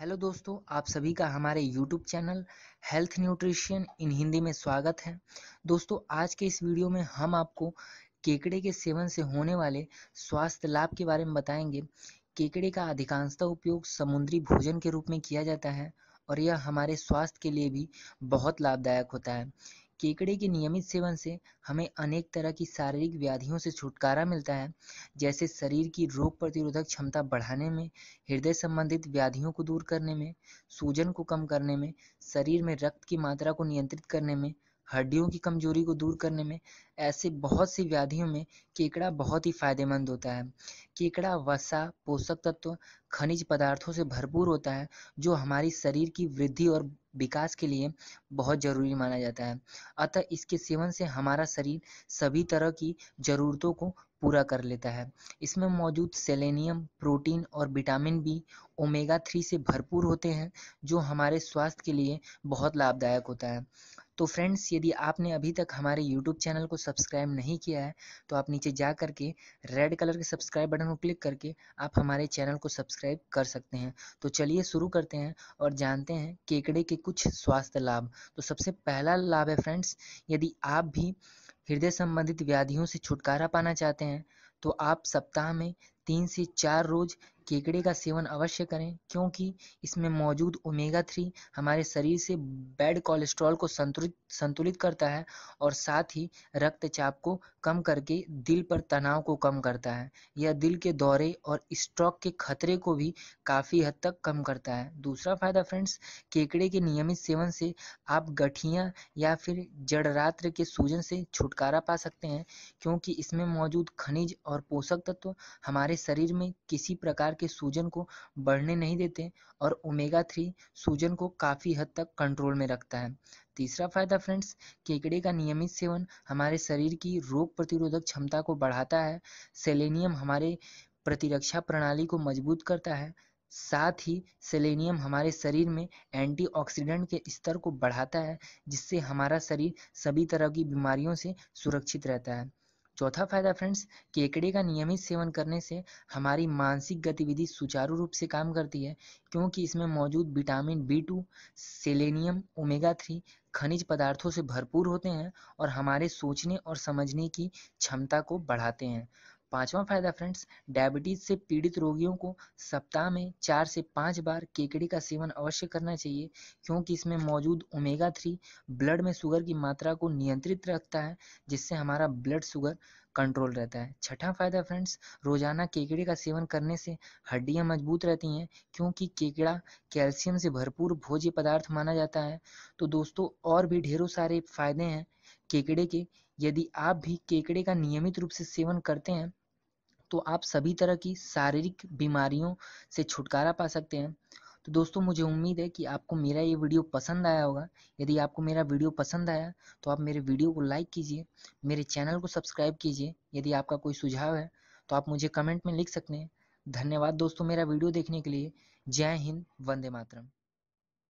hello दोस्तों आप सभी का हमारे YouTube channel health nutrition in Hindi में स्वागत है दोस्तों आज के इस वीडियो में हम आपको केकड़े के सेवन से होने वाले स्वास्थ्य लाभ के बारे में बताएंगे केकड़े का अधिकांशतः उपयोग समुद्री भोजन के रूप में किया जाता है और यह हमारे स्वास्थ्य के लिए भी बहुत लाभदायक होता है केकड़े के नियमित सेवन से हमें अनेक तरह की शारीरिक व्याधियों से छुटकारा मिलता है जैसे शरीर की रोग प्रतिरोधक क्षमता बढ़ाने में हृदय संबंधित व्याधियों को दूर करने में सूजन को कम करने में शरीर में रक्त की मात्रा को नियंत्रित करने में हड्डियों की कमजोरी को दूर करने में ऐसे बहुत सी व्याधियों में केकड़ा बहुत ही फायदेमंद होता है केकड़ा वसा पोषक तत्व खनिज पदार्थों से भरपूर होता है जो हमारी शरीर की वृद्धि और विकास के लिए बहुत ज़रूरी माना जाता है अतः इसके सेवन से हमारा शरीर सभी तरह की ज़रूरतों को पूरा कर लेता है इसमें मौजूद सेलेनियम प्रोटीन और विटामिन बी ओमेगा थ्री से भरपूर होते हैं जो हमारे स्वास्थ्य के लिए बहुत लाभदायक होता है तो फ्रेंड्स यदि आपने अभी तक हमारे यूट्यूब चैनल को सब्सक्राइब नहीं किया है तो आप नीचे जा करके रेड कलर के सब्सक्राइब बटन बटन को क्लिक करके आप हमारे चैनल को सब्सक्राइब कर सकते हैं तो चलिए शुरू करते हैं और जानते हैं केकड़े के कुछ स्वास्थ्य लाभ तो सबसे पहला लाभ है फ्रेंड्स यदि आप भी हृदय संबंधित व्याधियों से छुटकारा पाना चाहते हैं तो आप सप्ताह में तीन से चार रोज केकड़े का सेवन अवश्य करें क्योंकि इसमें मौजूद ओमेगा थ्री हमारे शरीर से बैड कोलेस्ट्रॉल को संतुलित संतुलित करता है और साथ ही रक्तचाप को कम करके दिल पर तनाव को कम करता है यह दिल के दौरे और स्ट्रोक के खतरे को भी काफ़ी हद तक कम करता है दूसरा फायदा फ्रेंड्स केकड़े के नियमित सेवन से आप गठिया या फिर जड़रात्र के सूजन से छुटकारा पा सकते हैं क्योंकि इसमें मौजूद खनिज और पोषक तत्व हमारे हमारे शरीर में किसी प्रकार के सूजन को बढ़ने नहीं देते और ओमेगा थ्री सूजन को काफ़ी हद तक कंट्रोल में रखता है तीसरा फायदा फ्रेंड्स केकड़े का नियमित सेवन हमारे शरीर की रोग प्रतिरोधक क्षमता को बढ़ाता है सेलेनियम हमारे प्रतिरक्षा प्रणाली को मजबूत करता है साथ ही सेलेनियम हमारे शरीर में एंटीऑक्सीडेंट के स्तर को बढ़ाता है जिससे हमारा शरीर सभी तरह की बीमारियों से सुरक्षित रहता है चौथा फायदा फ्रेंड्स केकड़े का नियमित सेवन करने से हमारी मानसिक गतिविधि सुचारू रूप से काम करती है क्योंकि इसमें मौजूद vitamin B two selenium omega three खनिज पदार्थों से भरपूर होते हैं और हमारे सोचने और समझने की क्षमता को बढ़ाते हैं पांचवा फायदा फ्रेंड्स डायबिटीज से पीड़ित रोगियों को सप्ताह में चार से पांच बार केकड़े का सेवन अवश्य करना चाहिए क्योंकि इसमें मौजूद ओमेगा थ्री ब्लड में शुगर की मात्रा को नियंत्रित रखता है जिससे हमारा ब्लड शुगर कंट्रोल रहता है छठा फायदा फ्रेंड्स रोजाना केकड़े का सेवन करने से हड्डियां मजबूत रहती हैं क्योंकि केकड़ा कैल्शियम से भरपूर भोज्य पदार्थ माना जाता है तो दोस्तों और भी ढेरों सारे फायदे हैं केकड़े के यदि आप भी केकड़े का नियमित रूप से सेवन करते हैं तो आप सभी तरह की शारीरिक बीमारियों से छुटकारा पा सकते हैं तो दोस्तों मुझे उम्मीद है कि आपको मेरा ये वीडियो पसंद आया होगा यदि आपको मेरा वीडियो पसंद आया तो आप मेरे वीडियो को लाइक कीजिए मेरे चैनल को सब्सक्राइब कीजिए यदि आपका कोई सुझाव है तो आप मुझे कमेंट में लिख सकते हैं धन्यवाद दोस्तों मेरा वीडियो देखने के लिए जय हिंद वंदे मातरम